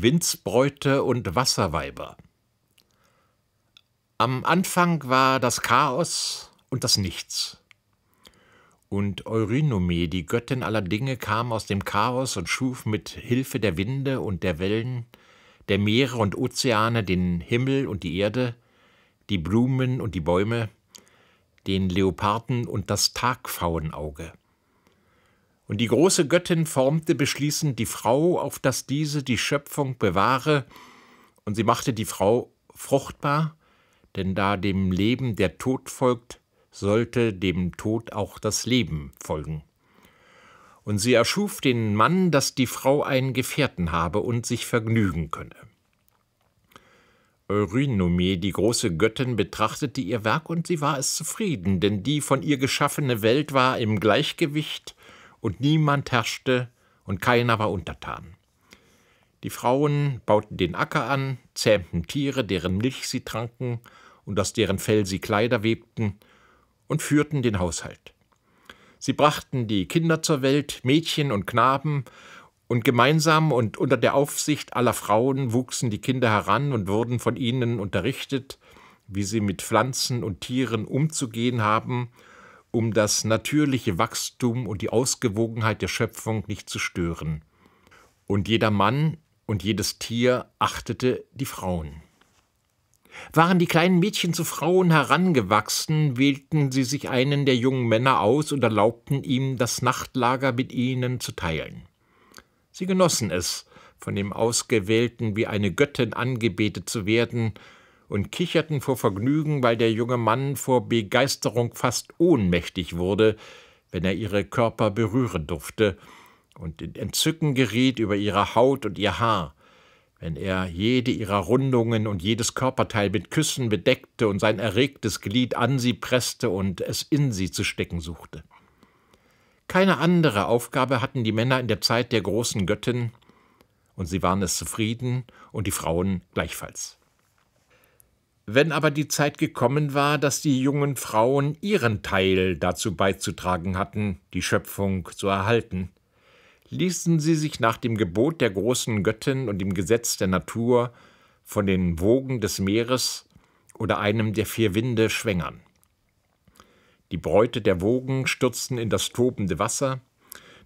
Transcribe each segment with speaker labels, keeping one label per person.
Speaker 1: Windsbräute und Wasserweiber. Am Anfang war das Chaos und das Nichts. Und Eurynome, die Göttin aller Dinge, kam aus dem Chaos und schuf mit Hilfe der Winde und der Wellen, der Meere und Ozeane den Himmel und die Erde, die Blumen und die Bäume, den Leoparden und das Tagfauenauge. Und die große Göttin formte beschließend die Frau, auf dass diese die Schöpfung bewahre, und sie machte die Frau fruchtbar, denn da dem Leben der Tod folgt, sollte dem Tod auch das Leben folgen. Und sie erschuf den Mann, dass die Frau einen Gefährten habe und sich vergnügen könne. Eurynome, die große Göttin, betrachtete ihr Werk und sie war es zufrieden, denn die von ihr geschaffene Welt war im Gleichgewicht und niemand herrschte und keiner war untertan. Die Frauen bauten den Acker an, zähmten Tiere, deren Milch sie tranken und aus deren Fell sie Kleider webten, und führten den Haushalt. Sie brachten die Kinder zur Welt, Mädchen und Knaben, und gemeinsam und unter der Aufsicht aller Frauen wuchsen die Kinder heran und wurden von ihnen unterrichtet, wie sie mit Pflanzen und Tieren umzugehen haben um das natürliche Wachstum und die Ausgewogenheit der Schöpfung nicht zu stören. Und jeder Mann und jedes Tier achtete die Frauen. Waren die kleinen Mädchen zu Frauen herangewachsen, wählten sie sich einen der jungen Männer aus und erlaubten ihm, das Nachtlager mit ihnen zu teilen. Sie genossen es, von dem Ausgewählten wie eine Göttin angebetet zu werden und kicherten vor Vergnügen, weil der junge Mann vor Begeisterung fast ohnmächtig wurde, wenn er ihre Körper berühren durfte, und in Entzücken geriet über ihre Haut und ihr Haar, wenn er jede ihrer Rundungen und jedes Körperteil mit Küssen bedeckte und sein erregtes Glied an sie presste und es in sie zu stecken suchte. Keine andere Aufgabe hatten die Männer in der Zeit der großen Göttin, und sie waren es zufrieden und die Frauen gleichfalls. Wenn aber die Zeit gekommen war, dass die jungen Frauen ihren Teil dazu beizutragen hatten, die Schöpfung zu erhalten, ließen sie sich nach dem Gebot der großen Göttin und dem Gesetz der Natur von den Wogen des Meeres oder einem der vier Winde schwängern. Die Bräute der Wogen stürzten in das tobende Wasser,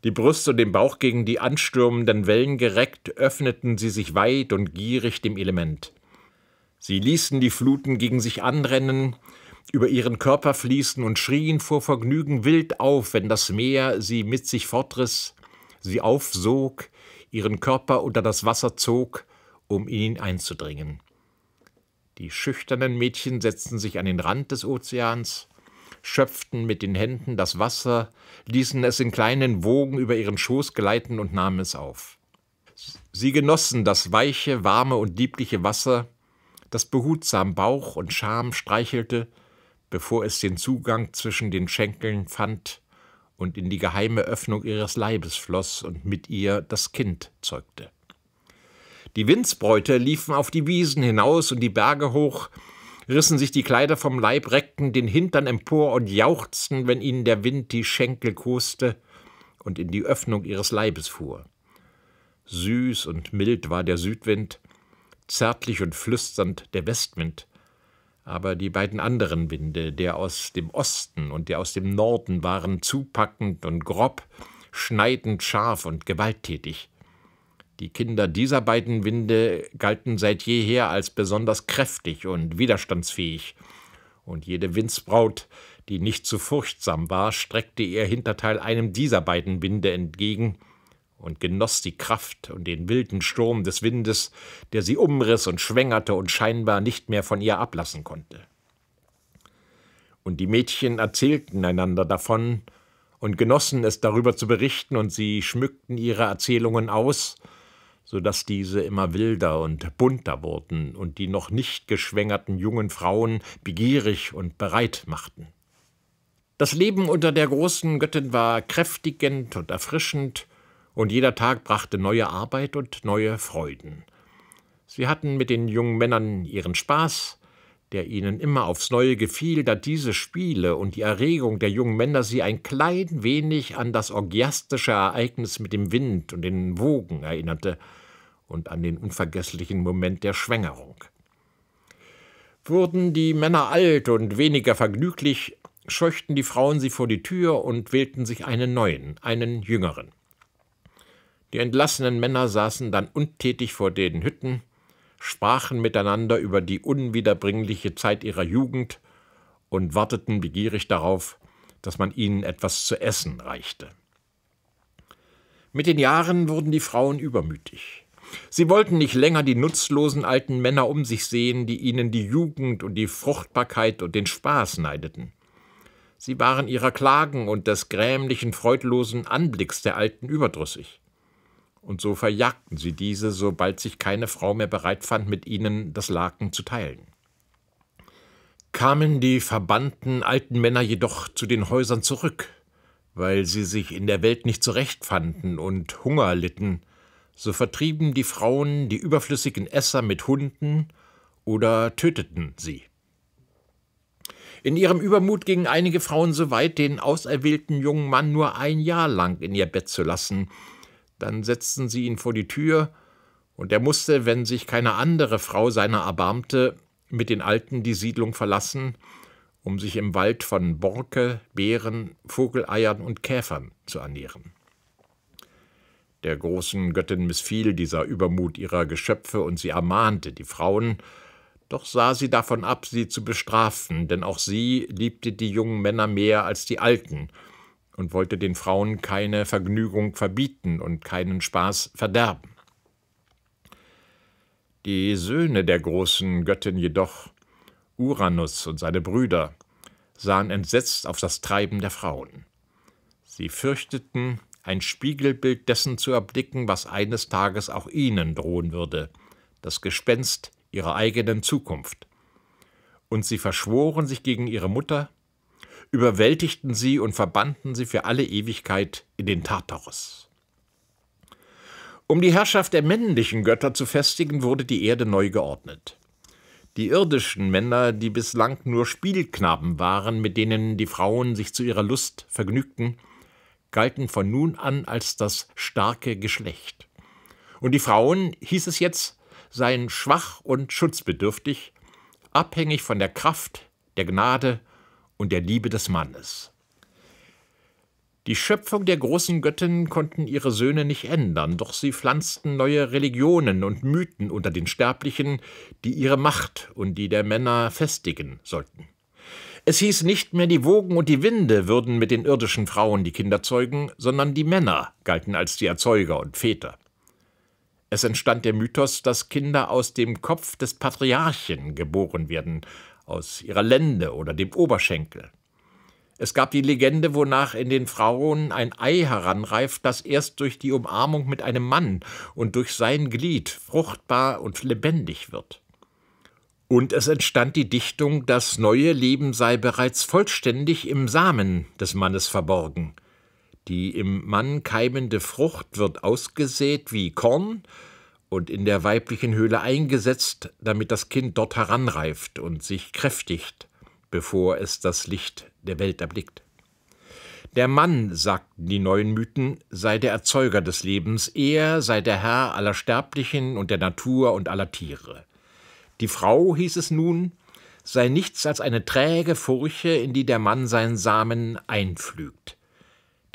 Speaker 1: die Brust und den Bauch gegen die anstürmenden Wellen gereckt, öffneten sie sich weit und gierig dem Element. Sie ließen die Fluten gegen sich anrennen, über ihren Körper fließen und schrien vor Vergnügen wild auf, wenn das Meer sie mit sich fortriss, sie aufsog, ihren Körper unter das Wasser zog, um in ihn einzudringen. Die schüchternen Mädchen setzten sich an den Rand des Ozeans, schöpften mit den Händen das Wasser, ließen es in kleinen Wogen über ihren Schoß gleiten und nahmen es auf. Sie genossen das weiche, warme und liebliche Wasser, das behutsam Bauch und Scham streichelte, bevor es den Zugang zwischen den Schenkeln fand und in die geheime Öffnung ihres Leibes floss und mit ihr das Kind zeugte. Die Windsbräute liefen auf die Wiesen hinaus und die Berge hoch, rissen sich die Kleider vom Leib, reckten den Hintern empor und jauchzten, wenn ihnen der Wind die Schenkel koste und in die Öffnung ihres Leibes fuhr. Süß und mild war der Südwind, zärtlich und flüsternd der Westwind, aber die beiden anderen Winde, der aus dem Osten und der aus dem Norden, waren zupackend und grob, schneidend scharf und gewalttätig. Die Kinder dieser beiden Winde galten seit jeher als besonders kräftig und widerstandsfähig, und jede Windsbraut, die nicht zu so furchtsam war, streckte ihr Hinterteil einem dieser beiden Winde entgegen, und genoss die Kraft und den wilden Sturm des Windes, der sie umriss und schwängerte und scheinbar nicht mehr von ihr ablassen konnte. Und die Mädchen erzählten einander davon und genossen es darüber zu berichten, und sie schmückten ihre Erzählungen aus, so dass diese immer wilder und bunter wurden und die noch nicht geschwängerten jungen Frauen begierig und bereit machten. Das Leben unter der großen Göttin war kräftigend und erfrischend, und jeder Tag brachte neue Arbeit und neue Freuden. Sie hatten mit den jungen Männern ihren Spaß, der ihnen immer aufs Neue gefiel, da diese Spiele und die Erregung der jungen Männer sie ein klein wenig an das orgiastische Ereignis mit dem Wind und den Wogen erinnerte und an den unvergesslichen Moment der Schwängerung. Wurden die Männer alt und weniger vergnüglich, scheuchten die Frauen sie vor die Tür und wählten sich einen neuen, einen jüngeren. Die entlassenen Männer saßen dann untätig vor den Hütten, sprachen miteinander über die unwiederbringliche Zeit ihrer Jugend und warteten begierig darauf, dass man ihnen etwas zu essen reichte. Mit den Jahren wurden die Frauen übermütig. Sie wollten nicht länger die nutzlosen alten Männer um sich sehen, die ihnen die Jugend und die Fruchtbarkeit und den Spaß neideten. Sie waren ihrer Klagen und des grämlichen, freudlosen Anblicks der Alten überdrüssig und so verjagten sie diese, sobald sich keine Frau mehr bereit fand, mit ihnen das Laken zu teilen. Kamen die verbannten alten Männer jedoch zu den Häusern zurück, weil sie sich in der Welt nicht zurechtfanden und Hunger litten, so vertrieben die Frauen die überflüssigen Esser mit Hunden oder töteten sie. In ihrem Übermut gingen einige Frauen so weit, den auserwählten jungen Mann nur ein Jahr lang in ihr Bett zu lassen, dann setzten sie ihn vor die Tür, und er musste, wenn sich keine andere Frau seiner erbarmte, mit den Alten die Siedlung verlassen, um sich im Wald von Borke, Beeren, Vogeleiern und Käfern zu ernähren. Der großen Göttin missfiel dieser Übermut ihrer Geschöpfe, und sie ermahnte die Frauen, doch sah sie davon ab, sie zu bestrafen, denn auch sie liebte die jungen Männer mehr als die Alten, und wollte den Frauen keine Vergnügung verbieten und keinen Spaß verderben. Die Söhne der großen Göttin jedoch, Uranus und seine Brüder, sahen entsetzt auf das Treiben der Frauen. Sie fürchteten, ein Spiegelbild dessen zu erblicken, was eines Tages auch ihnen drohen würde, das Gespenst ihrer eigenen Zukunft. Und sie verschworen sich gegen ihre Mutter, überwältigten sie und verbannten sie für alle Ewigkeit in den Tartarus. Um die Herrschaft der männlichen Götter zu festigen, wurde die Erde neu geordnet. Die irdischen Männer, die bislang nur Spielknaben waren, mit denen die Frauen sich zu ihrer Lust vergnügten, galten von nun an als das starke Geschlecht. Und die Frauen, hieß es jetzt, seien schwach und schutzbedürftig, abhängig von der Kraft, der Gnade und der Liebe des Mannes. Die Schöpfung der großen Göttin konnten ihre Söhne nicht ändern, doch sie pflanzten neue Religionen und Mythen unter den Sterblichen, die ihre Macht und die der Männer festigen sollten. Es hieß nicht mehr, die Wogen und die Winde würden mit den irdischen Frauen die Kinder zeugen, sondern die Männer galten als die Erzeuger und Väter. Es entstand der Mythos, dass Kinder aus dem Kopf des Patriarchen geboren werden, aus ihrer Lende oder dem Oberschenkel. Es gab die Legende, wonach in den Frauen ein Ei heranreift, das erst durch die Umarmung mit einem Mann und durch sein Glied fruchtbar und lebendig wird. Und es entstand die Dichtung, das neue Leben sei bereits vollständig im Samen des Mannes verborgen. Die im Mann keimende Frucht wird ausgesät wie Korn, und in der weiblichen Höhle eingesetzt, damit das Kind dort heranreift und sich kräftigt, bevor es das Licht der Welt erblickt. Der Mann, sagten die neuen Mythen, sei der Erzeuger des Lebens, er sei der Herr aller Sterblichen und der Natur und aller Tiere. Die Frau, hieß es nun, sei nichts als eine träge Furche, in die der Mann seinen Samen einpflügt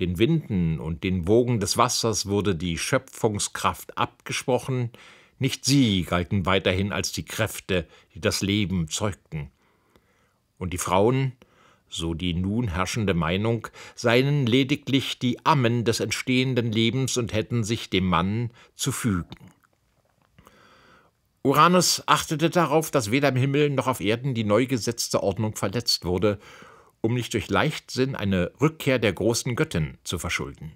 Speaker 1: den Winden und den Wogen des Wassers wurde die Schöpfungskraft abgesprochen, nicht sie galten weiterhin als die Kräfte, die das Leben zeugten. Und die Frauen, so die nun herrschende Meinung, seien lediglich die Ammen des entstehenden Lebens und hätten sich dem Mann zu fügen. Uranus achtete darauf, dass weder im Himmel noch auf Erden die neu gesetzte Ordnung verletzt wurde um nicht durch Leichtsinn eine Rückkehr der großen Göttin zu verschulden.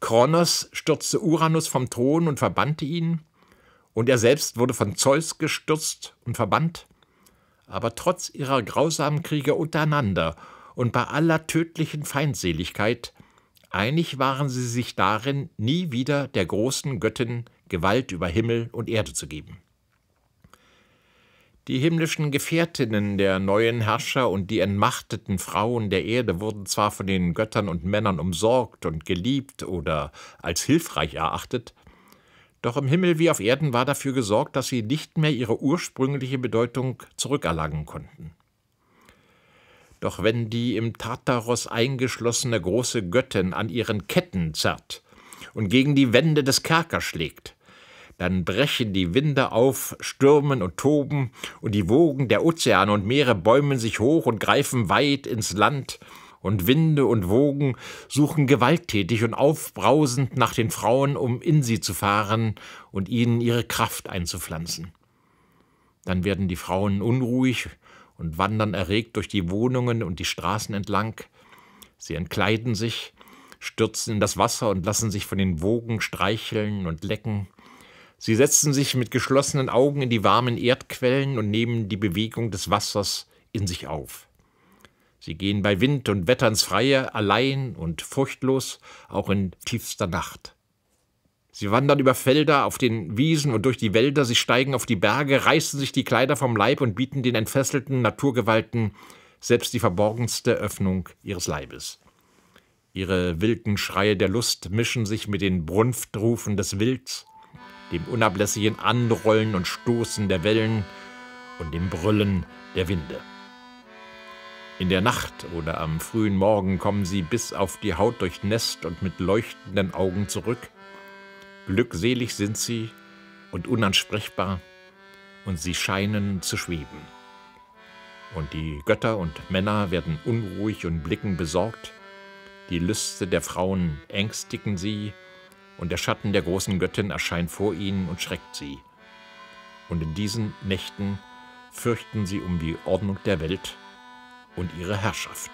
Speaker 1: Kronos stürzte Uranus vom Thron und verbannte ihn, und er selbst wurde von Zeus gestürzt und verbannt. Aber trotz ihrer grausamen Kriege untereinander und bei aller tödlichen Feindseligkeit, einig waren sie sich darin, nie wieder der großen Göttin Gewalt über Himmel und Erde zu geben. Die himmlischen Gefährtinnen der neuen Herrscher und die entmachteten Frauen der Erde wurden zwar von den Göttern und Männern umsorgt und geliebt oder als hilfreich erachtet, doch im Himmel wie auf Erden war dafür gesorgt, dass sie nicht mehr ihre ursprüngliche Bedeutung zurückerlangen konnten. Doch wenn die im Tartaros eingeschlossene große Göttin an ihren Ketten zerrt und gegen die Wände des Kerkers schlägt, dann brechen die Winde auf, stürmen und toben, und die Wogen der Ozeane und Meere bäumen sich hoch und greifen weit ins Land, und Winde und Wogen suchen gewalttätig und aufbrausend nach den Frauen, um in sie zu fahren und ihnen ihre Kraft einzupflanzen. Dann werden die Frauen unruhig und wandern erregt durch die Wohnungen und die Straßen entlang. Sie entkleiden sich, stürzen in das Wasser und lassen sich von den Wogen streicheln und lecken. Sie setzen sich mit geschlossenen Augen in die warmen Erdquellen und nehmen die Bewegung des Wassers in sich auf. Sie gehen bei Wind und Wetter ins Freie, allein und furchtlos, auch in tiefster Nacht. Sie wandern über Felder, auf den Wiesen und durch die Wälder, sie steigen auf die Berge, reißen sich die Kleider vom Leib und bieten den entfesselten Naturgewalten selbst die verborgenste Öffnung ihres Leibes. Ihre wilden Schreie der Lust mischen sich mit den Brunftrufen des Wilds, dem unablässigen Anrollen und Stoßen der Wellen und dem Brüllen der Winde. In der Nacht oder am frühen Morgen kommen sie bis auf die Haut durchnässt und mit leuchtenden Augen zurück. Glückselig sind sie und unansprechbar, und sie scheinen zu schweben. Und die Götter und Männer werden unruhig und blicken besorgt, die Lüste der Frauen ängstigen sie, und der Schatten der großen Göttin erscheint vor ihnen und schreckt sie. Und in diesen Nächten fürchten sie um die Ordnung der Welt und ihre Herrschaft.